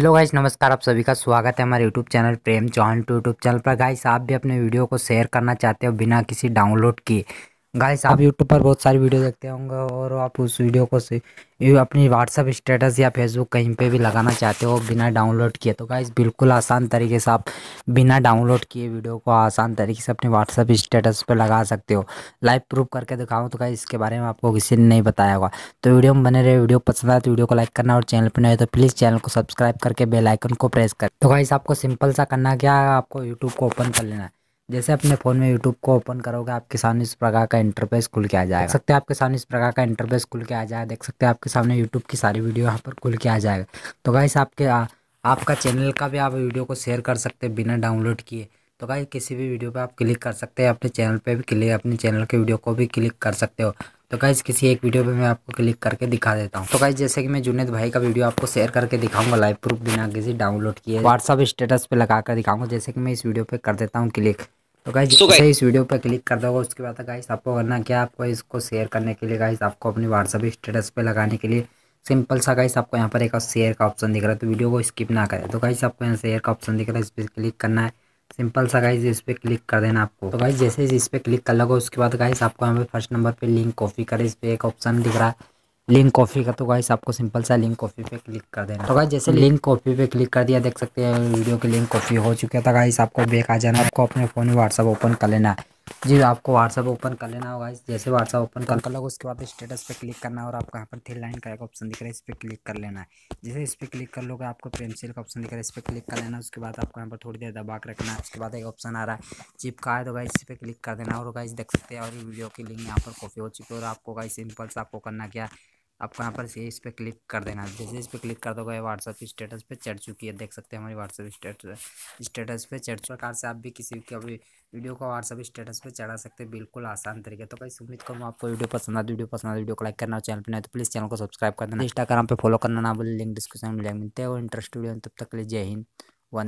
hello guys नमस्कार आप सभी का स्वागत है हमारे YouTube channel Prem Chauhan two YouTube channel पर गाइस आप भी अपने वीडियो को शेयर करना चाहते हो बिना किसी डाउनलोड के गाइस आप यूट्यूब पर बहुत सारी वीडियो देखते होंगे और आप उस वीडियो को अपनी व्हाट्सअप स्टेटस या फेसबुक कहीं पे भी लगाना चाहते हो बिना डाउनलोड किए तो गाइस बिल्कुल आसान तरीके से आप बिना डाउनलोड किए वीडियो को आसान तरीके से अपने व्हाट्सअप स्टेटस पे लगा सकते हो लाइव प्रूफ करके दिखाऊँ तो गाइस इसके बारे में आपको किसी ने नहीं बताया होगा तो वीडियो में बने रहे वीडियो पसंद आए तो वीडियो को लाइक करना और चैनल पर नहीं तो प्लीज़ चैनल को सब्सक्राइब करके बेलाइकन को प्रेस कर तो गाइस आपको सिंपल सा करना क्या आपको यूट्यूब को ओपन कर लेना है जैसे अपने फ़ोन में यूट्यूब को ओपन करोगे आपके सामने इस प्रकार का इंटरफेस खुल के आ जाएगा देख सकते हैं आपके सामने इस प्रकार का इंटरफेस खुल के आ जाएगा देख सकते हैं आपके सामने यूट्यूब की सारी वीडियो यहाँ पर खुल के आ जाएगा तो गाइस आपके आ, आपका चैनल का भी आप वीडियो को शेयर कर सकते हैं बिना डाउनलोड किए तो गाइस किसी भी वीडियो पर आप क्लिक कर सकते हैं अपने चैनल पर भी क्लिक अपने चैनल के वीडियो को भी क्लिक कर सकते हो तो गाइज़ किसी एक वीडियो पे मैं आपको क्लिक करके दिखा देता हूँ तो गाइज़ जैसे कि मैं जुनेद भाई का वीडियो आपको शेयर करके दिखाऊंगा लाइव प्रूफ बिना किसी डाउनलोड किए व्हाट्सअप स्टेटस पे लगा कर दिखाऊंगा जैसे कि मैं इस वीडियो पे कर देता हूँ क्लिक तो गाइज so जैसे इस वीडियो पर क्लिक कर दोगे उसके बाद गाइस आपको करना क्या आपको इसको शेयर करने के लिए गाइस आपको अपने व्हाट्सअप स्टेटस पे लगाने के लिए सिंपल सा गाइस आपको यहाँ पर एक शेयर का ऑप्शन दिख रहा है तो वीडियो को स्किप ना करें तो गाइस आपको यहाँ शेयर का ऑप्शन दिख रहा है इस पर क्लिक करना है सिंपल सा गाइस इस पर क्लिक कर देना आपको तो गाइस जैसे इस पर क्लिक कर लोगे उसके बाद गाइस आपको यहाँ पे फर्स्ट नंबर पर लिंक कॉपी करें इस पर एक ऑप्शन दिख रहा है लिंक कॉफ़ी का तो गाइस आपको सिंपल सा लिंक कॉफ़ी पे क्लिक कर देना तो गाइस जैसे लिंक कॉफ़ी पे क्लिक कर दिया देख सकते हैं वीडियो के लिंक कॉफ़ी हो चुका था गाइस आपको बेक आ जाना आपको अपने फ़ोन में व्हाट्सअप ओपन कर लेना है जी आपको व्हाट्सअप ओपन कर लेना होगा जैसे व्हाट्सअप ओपन कर कर उसके बाद स्टेटस पे क्लिक करना और आपको यहाँ पर थ्री लाइन का एक ऑप्शन दिख रहा है इस पर क्लिक कर लेना है जैसे इस पर क्लिक कर लोगे आपको पेंसिल का ऑप्शन दिख रहा है इस पर क्लिक कर लेना उसके बाद आपको यहाँ पर थोड़ी देर दबा के रखना है उसके बाद एक ऑप्शन आ रहा है चिपका है तो गाइस इस पर क्लिक कर देना और गाइस देख सकते हैं और वीडियो की लिंक यहाँ पर कॉपी हो चुकी है और आपको गाइस सिंपल से आपको करना क्या आपको यहाँ पर से इस पर क्लिक कर देना है जैसे इस पर क्लिक कर दोगे व्हाट्सअप स्टेटस पे चढ़ चुकी है देख सकते हैं हमारी व्हाट्सअप स्टेटस स्टेटस पे चढ़ प्रकार से आप भी किसी के भी वीडियो को व्हाट्सअप स्टेटस पे चढ़ा सकते हैं बिल्कुल आसान तरीके तो कहीं उम्मीद करूँ आपको वीडियो पसंद आता वीडियो पसंद आता वीडियो को लाइक करना चैनल पर नहीं तो प्लीज़ चैनल को सब्सक्राइब कर देना इंस्टाग्राम पर फॉलो करना ना बोले लिंक डिस्क्रिप्शन में लिंक मिलते हैं और इंटरेस्ट वीडियो तब तक लिए जय हिंद वन